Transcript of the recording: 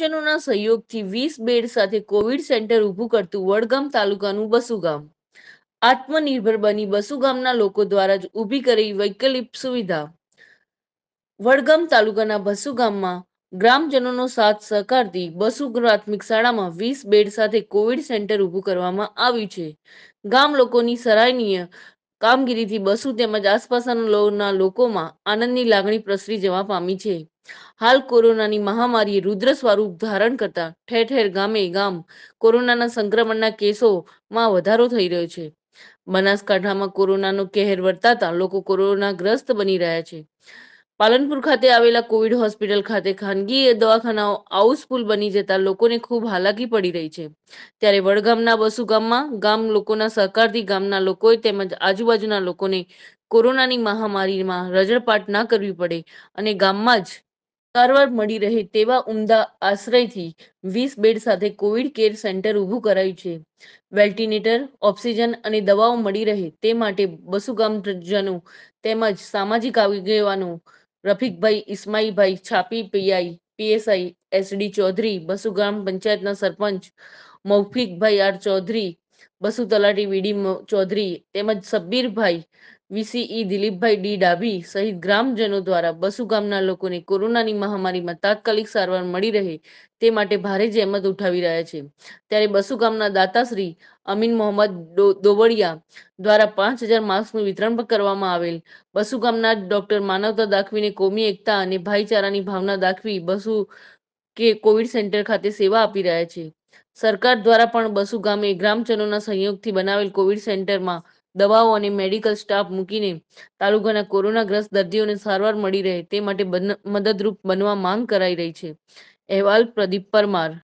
ગ્રામજનોના સહયોગથી વીસ બેડ સાથે કોવિડ સેન્ટર ઊભું કરતું વડગામ તાલુકાનું બસુગામ આત્મનિર્ભર બની બસુગામના લોકો દ્વારા જ ઊભી કરી વૈકલ્પિક સુવિધા વડગામ તાલુકાના બસુગામમાં ગ્રામજનોનો સાથ સહકારથી બસુ પ્રાથમિક શાળામાં વીસ બેડ સાથે કોવિડ સેન્ટર ઊભું કરવામાં આવ્યું છે ગામ લોકોની સરાહનીય કામગીરીથી બસુ તેમજ આસપાસના લોકોમાં આનંદની લાગણી પ્રસરી જવા પામી છે હાલ કોરોનાની મહામારીએ રુદ્ર સ્વરૂપ ધારણ કરતા ઠેર ઠેર ગામે ગામ કોરોનાના સંક્રમણના કેસોમાં વધારો થઈ રહ્યો છે બનાસકાંઠામાં કોરોનાનો કહેર વર્તાતા લોકો કોરોના ગ્રસ્ત બની રહ્યા છે પાલનપુર ખાતે આવેલા કોવિડ હોસ્પિટલ ખાતે ખાનગી દવાખાનાઓ હાઉસફુલ બની જતા લોકોને ખૂબ હાલાકી પડી રહી છે ત્યારે વડગામના બસુ ગામ લોકોના સહકારથી ગામના લોકોએ તેમજ આજુબાજુના લોકોને કોરોનાની મહામારીમાં રજળપાટ ના કરવી પડે અને ગામમાં જ સારવાર મળી રહે તેવા ઉમદા આશ્રયથી વીસ બેડ સાથે કોવિડ કેર સેન્ટર ઊભું કરાયું છે વેન્ટિલેટર ઓક્સિજન અને દવાઓ મળી રહે તે માટે બસુગામજનો તેમજ સામાજિક આગેવાનો રફીકભાઈ ઇસ્માઈભાઈ Chhapi PI PSI SD Chaudhary Basu ગ્રામ પંચાયતના સરપંચ મૌફિકભાઈ આર ચૌધરી બસુ તલાટી વીડી ચૌધરી તેમજ સબ્બીરભાઈ વીસીઈ દિલીપભાઈ ડી ડાભી સહિત ગ્રામજનો દ્વારા બસુ ગામના લોકોને કોરોનાની મહામારીમાં તાત્કાલિક સારવાર મળી રહે તે માટે ભારે જહેમત ઉઠાવી રહ્યા છે ત્યારે બસુ ગામના દાતાશ્રી અમીન મોહમ્મદ દોબડિયા દ્વારા પાંચ હજાર માસ્કનું વિતરણ પણ કરવામાં આવેલ બસુ ગામના ડોક્ટર માનવતા દાખવીને કોમી એકતા અને ભાઈચારાની ભાવના દાખવી બસુ કે કોવિડ સેન્ટર ખાતે સેવા આપી રહ્યા છે સરકાર દ્વારા પણ બસુ ગામે ગ્રામજનોના સંયોગથી બનાવેલ કોવિડ સેન્ટરમાં દવાઓ અને મેડિકલ સ્ટાફ મૂકીને તાલુકાના કોરોનાગ્રસ્ત દર્દીઓને સારવાર મળી રહે તે માટે મદદરૂપ બનવા માંગ કરાઈ રહી છે અહેવાલ પ્રદીપ પરમાર